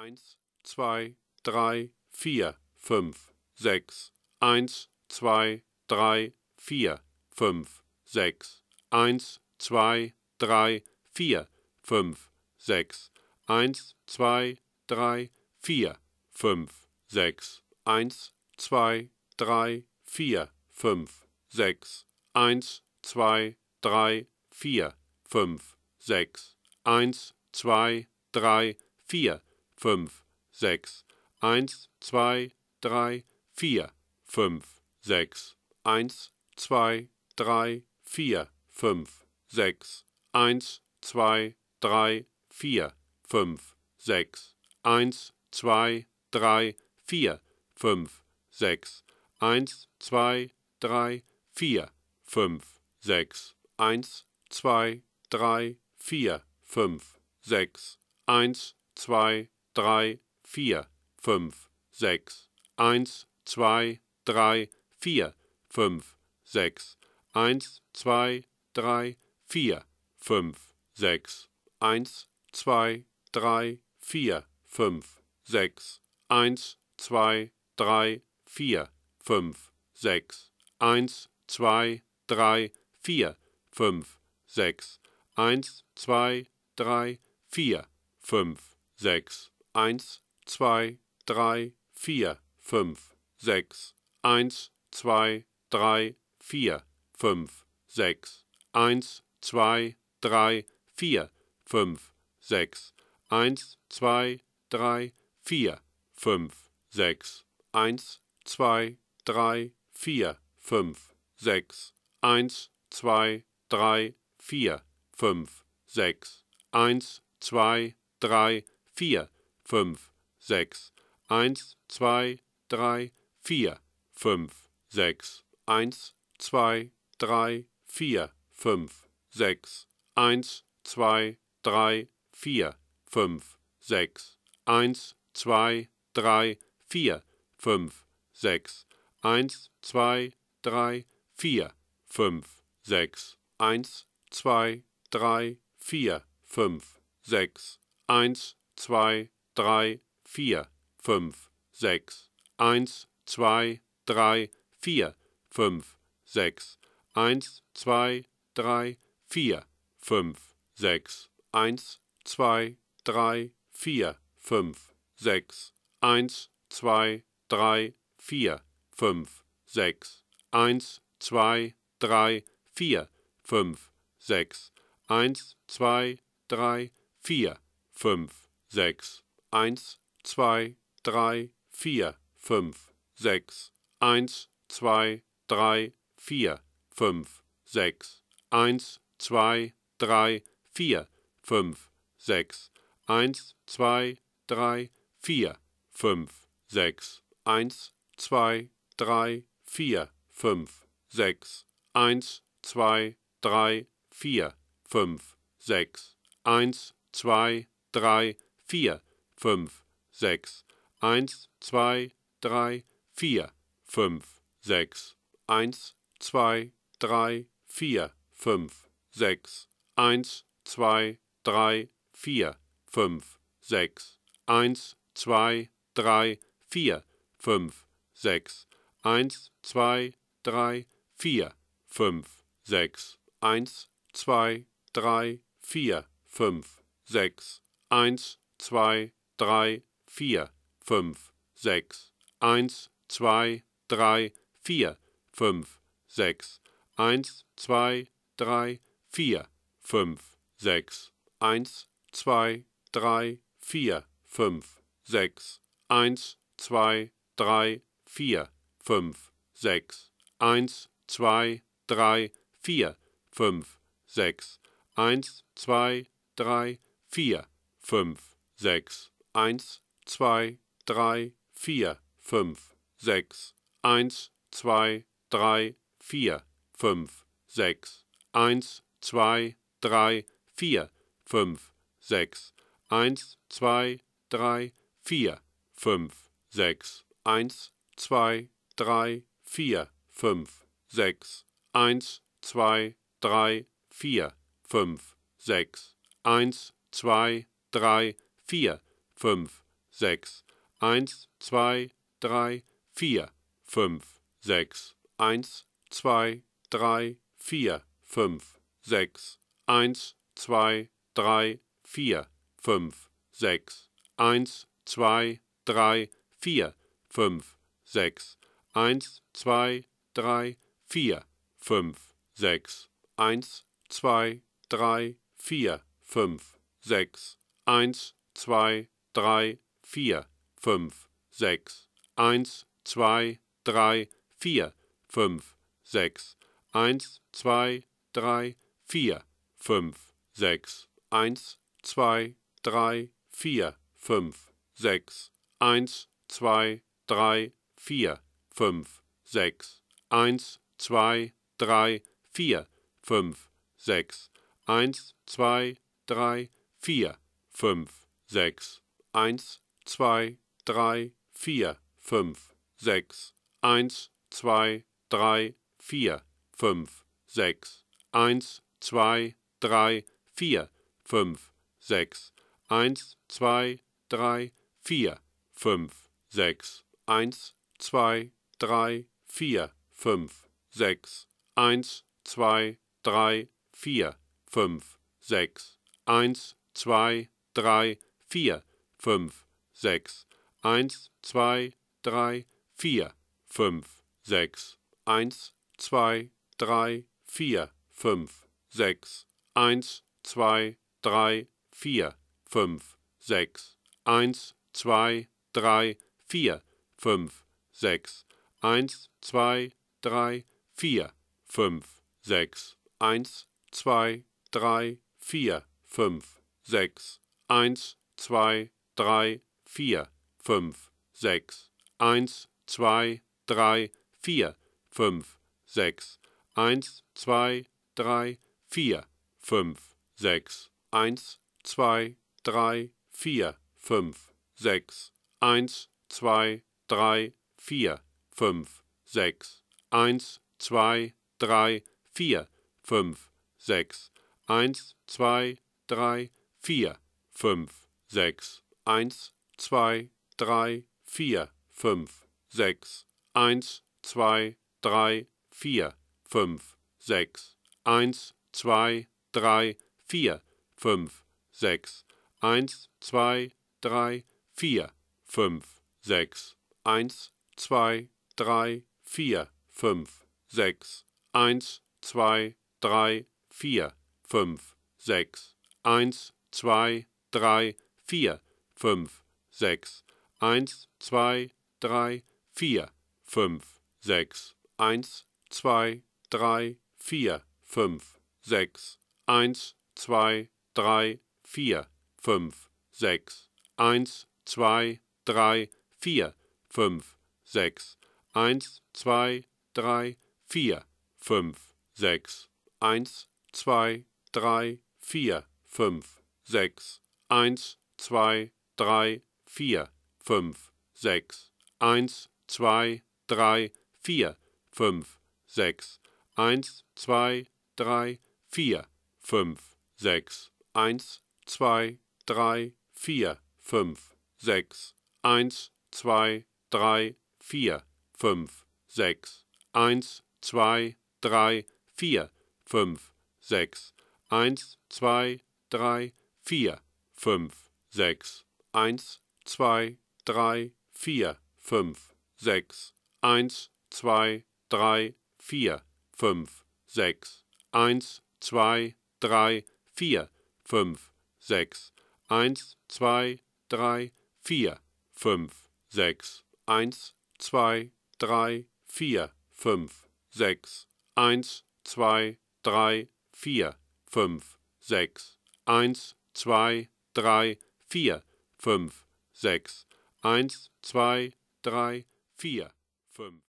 Eins, zwei, drei, vier, fünf, sechs. Eins, zwei, drei, vier, fünf, sechs. Eins, zwei, drei, vier, fünf, sechs. Eins, zwei, drei, vier, fünf, sechs. Eins, zwei, drei, vier, fünf, sechs. Eins, zwei, drei, vier, fünf, sechs. Eins, zwei, drei, vier, fünf, sechs, eins, zwei, drei, vier, fünf, sechs, eins, zwei, drei, vier, fünf, sechs, eins, zwei, drei, vier, fünf, sechs, eins, zwei, drei, vier, fünf, sechs, eins, zwei, drei, vier, fünf, sechs, eins, zwei, drei, vier, fünf, sechs, 1, 2, drei, vier, fünf, sechs, eins, zwei, drei, vier, fünf, sechs, eins, zwei, drei, vier, fünf, sechs, eins, zwei, drei, vier, fünf, sechs, eins, zwei, drei, vier, fünf, sechs, eins, zwei, drei, vier, fünf, sechs, eins, zwei, drei, vier, fünf, sechs. 1, 2, 3, 4, 5, 6, 1, 2, 3, 4, 5, 6, 1, 2, 3, 4, 5, 6, 1, 2, 3, 4, 5, 6, 1, 2, 3, 4, 5, 6, 1, 2, 3, 4, 5, 6, 1, 2, 3, 4, fünf, sechs, eins, zwei, drei, vier, fünf, sechs, eins, zwei, drei, vier, fünf, sechs, eins, zwei, drei, vier, fünf, sechs, eins, zwei, drei, vier, fünf, sechs, eins, zwei, drei, vier, fünf, sechs, eins, zwei, 3, 4, 5, 6. 1, 2, drei, vier, fünf, sechs, eins, zwei, drei, vier, fünf, sechs, eins, zwei, drei, vier, fünf, sechs, eins, zwei, drei, vier, fünf, sechs, eins, zwei, drei, vier, fünf, sechs, eins, zwei, drei, vier, fünf, sechs, eins, zwei, drei, vier, fünf, sechs. 1, 2, 3, 4, 5, 6, 1, 2, 3, 4, 5, 6, 1, 2, 3, 4, 5, 6, 1, 2, 3, 4, 5, 6, 1, 2, 3, 4, 5, 6, 1, 2, 3, 4, 5, 6, 1, 2, 3, 4, 5, 6, 1, 2, 3, 4, 5, 6, 1, 2, 3, 4, 5, 6, 1, 2, 3, 4, 5, 6, 1, 2, 3, 4, 5, 6, 1, 2, 3, 4, 5, 6, 1, 2, 3, 4, 5, 6, 1, 2, drei, vier, fünf, sechs, eins, zwei, drei, vier, fünf, sechs, eins, zwei, drei, vier, fünf, sechs, eins, zwei, drei, vier, fünf, sechs, eins, zwei, drei, vier, fünf, sechs, eins, zwei, drei, vier, fünf, sechs, eins, zwei, drei, vier, fünf, sechs. 1, 2, 3, 4, 5, 6, 1, 2, 3, 4, 5, 6, 1, 2, 3, 4, 5, 6, 1, 2, 3, 4, 5, 6, 1, 2, 3, 4, 5, 6, 1, 2, 3, 4, 5, 6, 1, 2, 3, 4, fünf, sechs, eins, zwei, drei, vier, fünf, sechs, eins, zwei, drei, vier, fünf, sechs, eins, zwei, drei, vier, fünf, sechs, eins, zwei, drei, vier, fünf, sechs, eins, zwei, drei, vier, fünf, sechs, eins, zwei, drei, vier, fünf, sechs, eins, zwei, drei, vier, fünf, sechs, eins, zwei, drei, vier, fünf, sechs, eins, zwei, drei, vier, fünf, sechs, eins, zwei, drei, vier, fünf, sechs, eins, zwei, drei, vier, fünf, sechs, eins, zwei, drei, vier, fünf, sechs, eins, zwei, drei, vier, fünf, sechs. 1, 2, 3, 4, 5, 6, 1, 2, 3, 4, 5, 6, 1, 2, 3, 4, 5, 6, 1, 2, 3, 4, 5, 6, 1, 2, 3, 4, 5, 6, 1, 2, 3, 4, 5, 6, 1, 2, 3, 4, fünf, sechs, eins, zwei, drei, vier, fünf, sechs, eins, zwei, drei, vier, fünf, sechs, eins, zwei, drei, vier, fünf, sechs, eins, zwei, drei, vier, fünf, sechs, eins, zwei, drei, vier, fünf, sechs, eins, zwei, drei, vier, fünf, sechs, 1, 2, drei, vier, fünf, sechs, eins, zwei, drei, vier, fünf, sechs, eins, zwei, drei, vier, fünf, sechs, eins, zwei, drei, vier, fünf, sechs, eins, zwei, drei, vier, fünf, sechs, eins, zwei, drei, vier, fünf, sechs, eins, zwei, drei, vier, fünf, sechs. 1, 2, 3, 4, 5, 6, 1, 2, 3, 4, 5, 6, 1, 2, 3, 4, 5, 6, 1, 2, 3, 4, 5, 6, 1, 2, 3, 4, 5, 6, 1, 2, 3, 4, 5, 6, 1, 2, 3, 4, 5, 6, 1, 2, 3, 4, 5, 6, 1, 2, 3, 4, 5, 6, 1, 2, 3, 4, 5, 6, 1, 2, 3, 4, 5, 6, 1, 2, 3, 4, 5, 6, 1, 2, 3, 4, 5, 6, 1, 2, drei, vier, fünf, sechs, eins, zwei, drei, vier, fünf, sechs, eins, zwei, drei, vier, fünf, sechs, eins, zwei, drei, vier, fünf, sechs, eins, zwei, drei, vier, fünf, sechs, eins, zwei, drei, vier, fünf, sechs, eins, zwei, drei, vier, fünf, sechs. 1, 2, 3, 4, 5, 6, 1, 2, 3, 4, 5, 6, 1, 2, 3, 4, 5, 6, 1, 2, 3, 4, 5, 6, 1, 2, 3, 4, 5, 6, 1, 2, 3, 4, 5, 6, 1, 2, 3, 4, fünf, sechs, eins, zwei, drei, vier, fünf.